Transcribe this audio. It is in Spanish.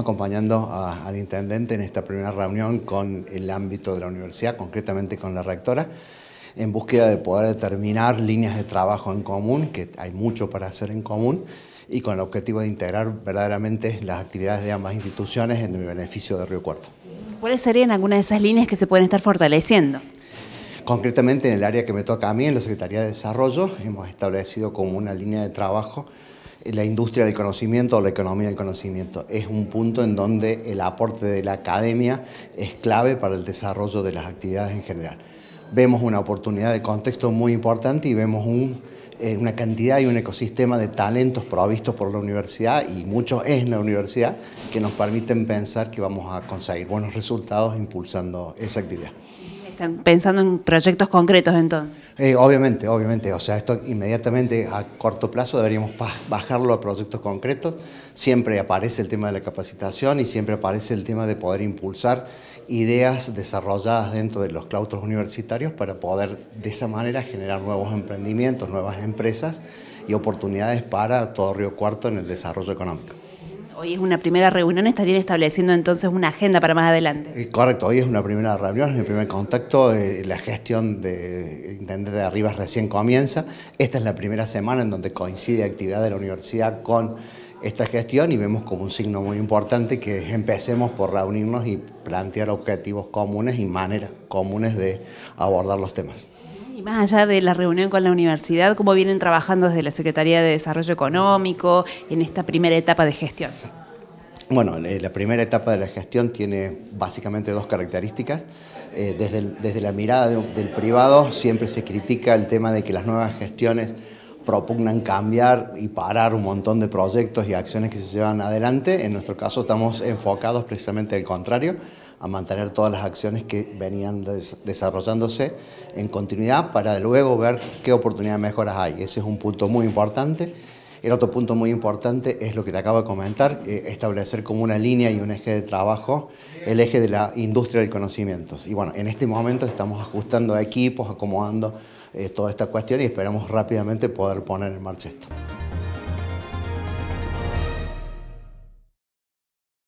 acompañando al intendente en esta primera reunión con el ámbito de la universidad, concretamente con la rectora, en búsqueda de poder determinar líneas de trabajo en común, que hay mucho para hacer en común, y con el objetivo de integrar verdaderamente las actividades de ambas instituciones en el beneficio de Río Cuarto. ¿Cuáles serían algunas de esas líneas que se pueden estar fortaleciendo? Concretamente en el área que me toca a mí, en la Secretaría de Desarrollo, hemos establecido como una línea de trabajo la industria del conocimiento o la economía del conocimiento. Es un punto en donde el aporte de la academia es clave para el desarrollo de las actividades en general. Vemos una oportunidad de contexto muy importante y vemos eh, una cantidad y un ecosistema de talentos provistos por la universidad y muchos en la universidad que nos permiten pensar que vamos a conseguir buenos resultados impulsando esa actividad están pensando en proyectos concretos entonces. Eh, obviamente, obviamente. O sea, esto inmediatamente a corto plazo deberíamos bajarlo a proyectos concretos. Siempre aparece el tema de la capacitación y siempre aparece el tema de poder impulsar ideas desarrolladas dentro de los claustros universitarios para poder de esa manera generar nuevos emprendimientos, nuevas empresas y oportunidades para todo Río Cuarto en el desarrollo económico. Hoy es una primera reunión, estarían estableciendo entonces una agenda para más adelante. Eh, correcto, hoy es una primera reunión, es el primer contacto, eh, la gestión de Intendente de Arribas recién comienza. Esta es la primera semana en donde coincide actividad de la universidad con esta gestión y vemos como un signo muy importante que empecemos por reunirnos y plantear objetivos comunes y maneras comunes de abordar los temas. Y más allá de la reunión con la universidad, ¿cómo vienen trabajando desde la Secretaría de Desarrollo Económico en esta primera etapa de gestión? Bueno, eh, la primera etapa de la gestión tiene básicamente dos características. Eh, desde, la mirada del privado siempre se critica el tema de que las nuevas gestiones propugnan cambiar y parar un montón de proyectos y acciones que se llevan adelante. En nuestro caso estamos enfocados precisamente al contrario a mantener todas las acciones que venían desarrollándose en continuidad para luego ver qué oportunidades de mejoras hay. Ese es un punto muy importante. El otro punto muy importante es lo que te acabo de comentar, eh, establecer como una línea y un eje de trabajo el eje de la industria del conocimiento. Y bueno, en este momento estamos ajustando equipos, acomodando eh, toda esta cuestión y esperamos rápidamente poder poner en marcha esto.